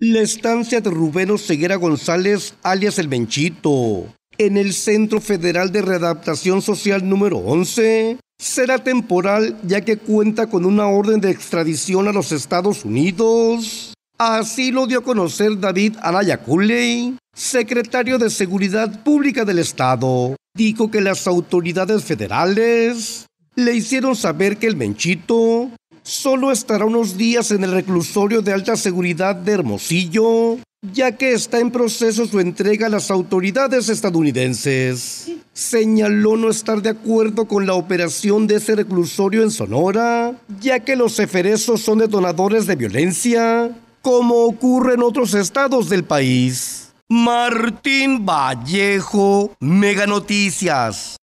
La estancia de Rubén Ceguera González, alias El Menchito, en el Centro Federal de Readaptación Social número 11, será temporal ya que cuenta con una orden de extradición a los Estados Unidos. Así lo dio a conocer David Araya Cooley, secretario de Seguridad Pública del Estado. Dijo que las autoridades federales le hicieron saber que el Menchito solo estará unos días en el reclusorio de alta seguridad de Hermosillo, ya que está en proceso su entrega a las autoridades estadounidenses. Señaló no estar de acuerdo con la operación de ese reclusorio en Sonora, ya que los eferesos son detonadores de violencia, como ocurre en otros estados del país. Martín Vallejo, Mega Noticias.